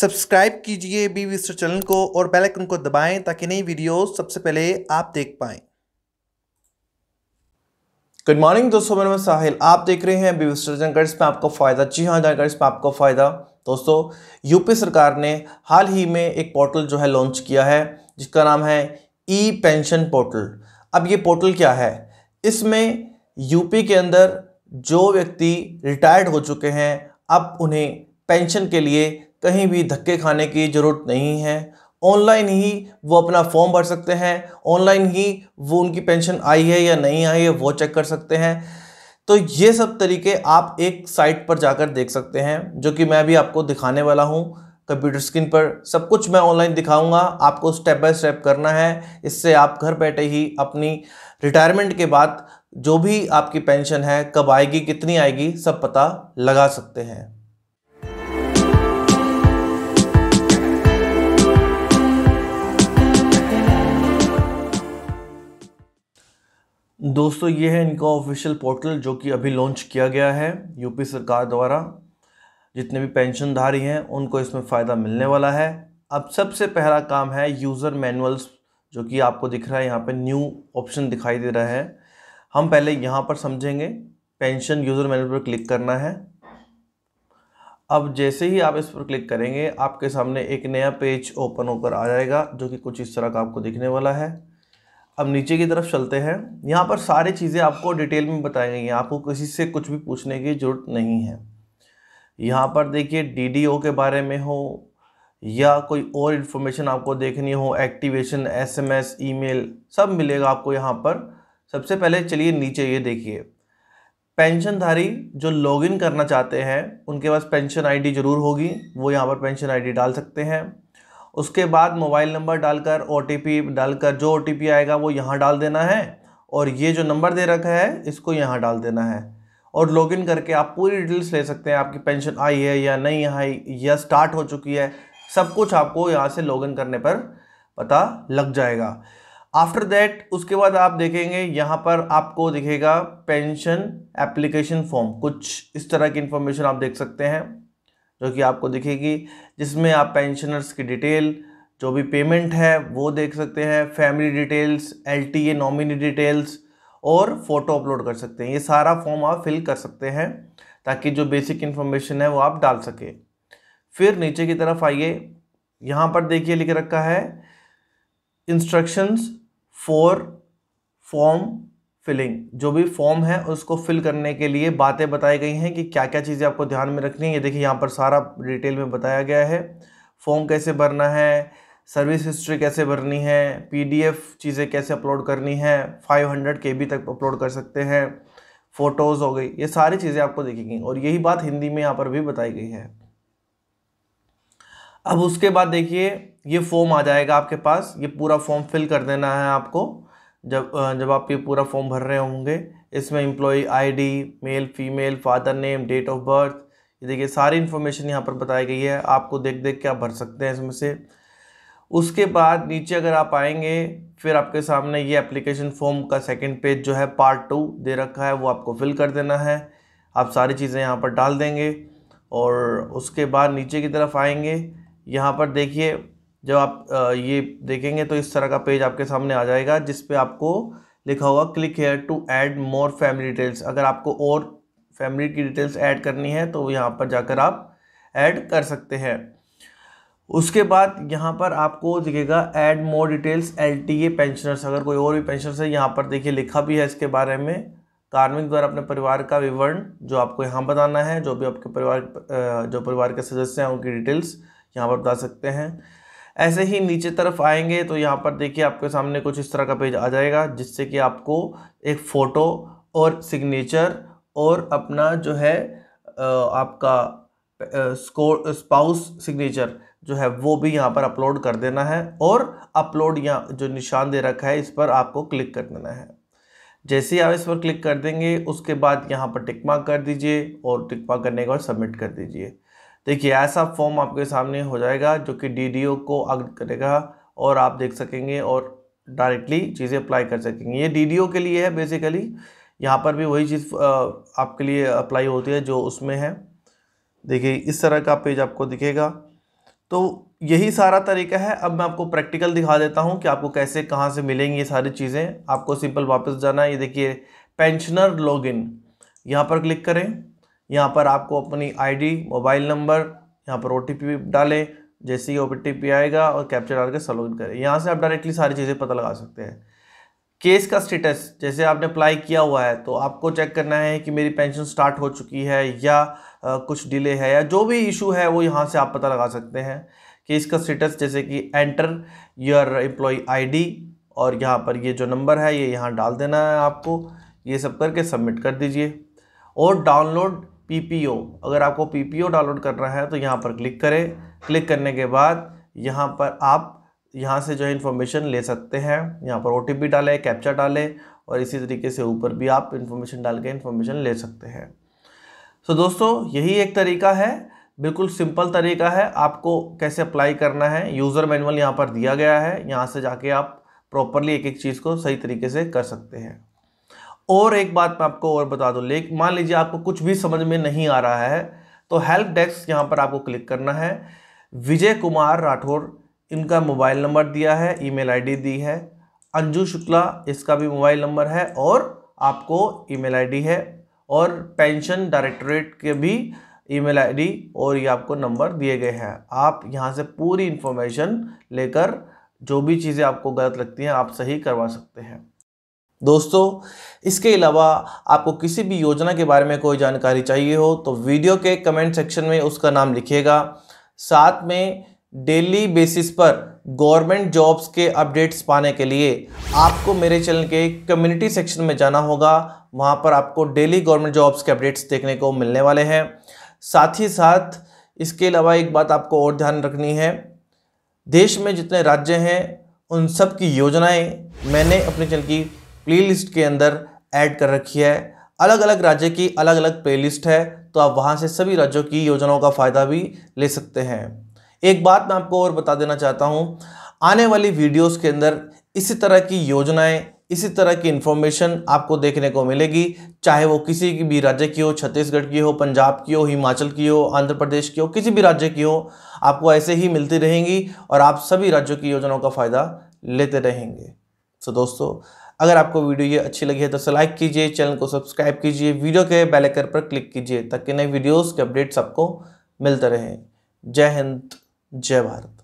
subscribe कीजिए B विस्टर channel को और बेल आइकन को दबाएं ताकि नई वीडियोस सबसे पहले आप देख पाएं गुड मॉर्निंग दोस्तों मेरा नाम साहिल आप देख रहे हैं बी विस्टर जनकर इसमें आपको फ़ायदा जी हाँ जानकर इसमें आपको फ़ायदा दोस्तों यूपी सरकार ने हाल ही में एक पोर्टल जो है लॉन्च किया है जिसका नाम है ई पेंशन पोर्टल अब ये पोर्टल क्या है इसमें यूपी के अंदर जो व्यक्ति रिटायर्ड हो चुके हैं अब उन्हें पेंशन के लिए कहीं भी धक्के खाने की ज़रूरत नहीं है ऑनलाइन ही वो अपना फॉर्म भर सकते हैं ऑनलाइन ही वो उनकी पेंशन आई है या नहीं आई है वो चेक कर सकते हैं तो ये सब तरीके आप एक साइट पर जाकर देख सकते हैं जो कि मैं भी आपको दिखाने वाला हूँ कंप्यूटर स्क्रीन पर सब कुछ मैं ऑनलाइन दिखाऊंगा आपको स्टेप बाय स्टेप करना है इससे आप घर बैठे ही अपनी रिटायरमेंट के बाद जो भी आपकी पेंशन है कब आएगी कितनी आएगी सब पता लगा सकते हैं दोस्तों ये है इनका ऑफिशियल पोर्टल जो कि अभी लॉन्च किया गया है यूपी सरकार द्वारा जितने भी पेंशनधारी हैं उनको इसमें फ़ायदा मिलने वाला है अब सबसे पहला काम है यूज़र मैनुअल्स जो कि आपको दिख रहा है यहाँ पर न्यू ऑप्शन दिखाई दे रहा है हम पहले यहाँ पर समझेंगे पेंशन यूज़र मैनुअल पर क्लिक करना है अब जैसे ही आप इस पर क्लिक करेंगे आपके सामने एक नया पेज ओपन होकर आ जाएगा जो कि कुछ इस तरह का आपको दिखने वाला है अब नीचे की तरफ चलते हैं यहाँ पर सारी चीज़ें आपको डिटेल में बताई गई हैं आपको किसी से कुछ भी पूछने की ज़रूरत नहीं है यहाँ पर देखिए डीडीओ के बारे में हो या कोई और इन्फॉर्मेशन आपको देखनी हो एक्टिवेशन एसएमएस ईमेल सब मिलेगा आपको यहाँ पर सबसे पहले चलिए नीचे ये देखिए पेंशनधारी जो लॉगिन करना चाहते हैं उनके पास पेंशन आईडी ज़रूर होगी वो यहाँ पर पेंशन आईडी डाल सकते हैं उसके बाद मोबाइल नंबर डालकर ओ डालकर जो ओ आएगा वो यहाँ डाल देना है और ये जो नंबर दे रखा है इसको यहाँ डाल देना है और लॉगिन करके आप पूरी डिटेल्स ले सकते हैं आपकी पेंशन आई है या नहीं आई या स्टार्ट हो चुकी है सब कुछ आपको यहाँ से लॉगिन करने पर पता लग जाएगा आफ्टर दैट उसके बाद आप देखेंगे यहाँ पर आपको दिखेगा पेंशन एप्लीकेशन फॉर्म कुछ इस तरह की इन्फॉर्मेशन आप देख सकते हैं जो कि आपको दिखेगी जिसमें आप पेंशनर्स की डिटेल जो भी पेमेंट है वो देख सकते हैं family details L T A nominee details और फ़ोटो अपलोड कर सकते हैं ये सारा फॉर्म आप फिल कर सकते हैं ताकि जो बेसिक इन्फॉर्मेशन है वो आप डाल सकें फिर नीचे की तरफ आइए यहाँ पर देखिए लिख रखा है इंस्ट्रक्शंस फॉर फॉर्म फिलिंग जो भी फॉर्म है उसको फिल करने के लिए बातें बताई गई हैं कि क्या क्या चीज़ें आपको ध्यान में रखनी है ये देखिए यहाँ पर सारा डिटेल में बताया गया है फॉर्म कैसे भरना है सर्विस हिस्ट्री कैसे भरनी है पीडीएफ चीज़ें कैसे अपलोड करनी है 500 हंड्रेड के बी तक अपलोड कर सकते हैं फ़ोटोज़ हो गई ये सारी चीज़ें आपको देखेंगी और यही बात हिंदी में यहाँ पर भी बताई गई है अब उसके बाद देखिए ये फॉर्म आ जाएगा आपके पास ये पूरा फॉर्म फिल कर देना है आपको जब जब आप ये पूरा फॉर्म भर रहे होंगे इसमें employee ID male female father name date of birth ये देखिए सारी इन्फॉर्मेशन यहाँ पर बताई गई है आपको देख देख के आप भर सकते हैं इसमें से उसके बाद नीचे अगर आप आएंगे फिर आपके सामने ये एप्लीकेशन फॉर्म का सेकेंड पेज जो है पार्ट टू दे रखा है वो आपको फिल कर देना है आप सारी चीज़ें यहाँ पर डाल देंगे और उसके बाद नीचे की तरफ आएंगे यहाँ पर देखिए जब आप ये देखेंगे तो इस तरह का पेज आपके सामने आ जाएगा जिस पे आपको लिखा होगा click here to add more family details अगर आपको और फैमिली की डिटेल्स ऐड करनी है तो यहाँ पर जाकर आप ऐड कर सकते हैं उसके बाद यहाँ पर आपको दिखेगा add more details L T A pensioners अगर कोई और भी पेंशनर्स है यहाँ पर देखिए लिखा भी है इसके बारे में कार्मिक द्वारा अपने परिवार का विवरण जो आपको यहाँ बताना है जो भी आपके परिवार जो परिवार के सदस्य हैं उनकी डिटेल्स यहाँ पर बता सकते हैं ऐसे ही नीचे तरफ आएंगे तो यहाँ पर देखिए आपके सामने कुछ इस तरह का पेज आ जाएगा जिससे कि आपको एक फ़ोटो और सिग्नेचर और अपना जो है आपका स्कोर स्पाउस सिग्नेचर जो है वो भी यहाँ पर अपलोड कर देना है और अपलोड यहाँ जो निशान दे रखा है इस पर आपको क्लिक कर देना है जैसे ही आप इस पर क्लिक कर देंगे उसके बाद यहाँ पर टिकमा कर दीजिए और टिकमा करने के बाद सबमिट कर दीजिए देखिए ऐसा फॉर्म आपके सामने हो जाएगा जो कि डी को अग्र करेगा और आप देख सकेंगे और डायरेक्टली चीज़ें अप्लाई कर सकेंगे ये डी के लिए है बेसिकली यहाँ पर भी वही चीज़ आपके लिए अप्लाई होती है जो उसमें है देखिए इस तरह का पेज आपको दिखेगा तो यही सारा तरीका है अब मैं आपको प्रैक्टिकल दिखा देता हूँ कि आपको कैसे कहाँ से मिलेंगी ये सारी चीज़ें आपको सिंपल वापस जाना है ये देखिए पेंशनर लॉगिन यहाँ पर क्लिक करें यहाँ पर आपको अपनी आईडी मोबाइल नंबर यहाँ पर ओ डालें जैसे ही ओ आएगा और कैप्चर डाल के सलूट करें यहाँ से आप डायरेक्टली सारी चीज़ें पता लगा सकते हैं केस का स्टेटस जैसे आपने अप्लाई किया हुआ है तो आपको चेक करना है कि मेरी पेंशन स्टार्ट हो चुकी है या आ, कुछ डिले है या जो भी इशू है वो यहाँ से आप पता लगा सकते हैं केस का स्टेटस जैसे कि एंटर योर एम्प्लॉई आईडी और यहाँ पर ये जो नंबर है ये यहाँ डाल देना है आपको ये सब करके सबमिट कर दीजिए और डाउनलोड पीपीओ अगर आपको पीपीओ डाउनलोड करना है तो यहाँ पर क्लिक करें क्लिक करने के बाद यहाँ पर आप यहाँ से जो है इन्फॉर्मेशन ले सकते हैं यहाँ पर ओ टी डालें कैप्चा डालें और इसी तरीके से ऊपर भी आप इन्फॉर्मेशन डाल के इन्फॉर्मेशन ले सकते हैं सो so, दोस्तों यही एक तरीका है बिल्कुल सिंपल तरीका है आपको कैसे अप्लाई करना है यूज़र मैनुअल यहाँ पर दिया गया है यहाँ से जाके आप प्रॉपरली एक एक चीज़ को सही तरीके से कर सकते हैं और एक बात मैं आपको और बता दूँ लेकिन मान लीजिए आपको कुछ भी समझ में नहीं आ रहा है तो हेल्प डेस्क यहाँ पर आपको क्लिक करना है विजय कुमार राठौर इनका मोबाइल नंबर दिया है ईमेल आईडी दी है अंजू शुक्ला इसका भी मोबाइल नंबर है और आपको ईमेल आईडी है और पेंशन डायरेक्टोरेट के भी ईमेल आईडी और ये आपको नंबर दिए गए हैं आप यहाँ से पूरी इन्फॉर्मेशन लेकर जो भी चीज़ें आपको गलत लगती हैं आप सही करवा सकते हैं दोस्तों इसके अलावा आपको किसी भी योजना के बारे में कोई जानकारी चाहिए हो तो वीडियो के कमेंट सेक्शन में उसका नाम लिखिएगा साथ में डेली बेसिस पर गवर्नमेंट जॉब्स के अपडेट्स पाने के लिए आपको मेरे चैनल के कम्युनिटी सेक्शन में जाना होगा वहाँ पर आपको डेली गवर्नमेंट जॉब्स के अपडेट्स देखने को मिलने वाले हैं साथ ही साथ इसके अलावा एक बात आपको और ध्यान रखनी है देश में जितने राज्य हैं उन सब की योजनाएं मैंने अपने चैनल की प्लेलिस्ट के अंदर ऐड कर रखी है अलग अलग राज्य की अलग अलग प्लेलिस्ट है तो आप वहाँ से सभी राज्यों की योजनाओं का फ़ायदा भी ले सकते हैं एक बात मैं आपको और बता देना चाहता हूँ आने वाली वीडियोस के अंदर इसी तरह की योजनाएं इसी तरह की इन्फॉर्मेशन आपको देखने को मिलेगी चाहे वो किसी की भी राज्य की हो छत्तीसगढ़ की हो पंजाब की हो हिमाचल की हो आंध्र प्रदेश की हो किसी भी राज्य की हो आपको ऐसे ही मिलती रहेंगी और आप सभी राज्यों की योजनाओं का फ़ायदा लेते रहेंगे सो दोस्तों अगर आपको वीडियो ये अच्छी लगी है तो लाइक कीजिए चैनल को सब्सक्राइब कीजिए वीडियो के बेल आइकन पर क्लिक कीजिए ताकि नए वीडियोस के अपडेट्स आपको मिलते रहें जय हिंद जय भारत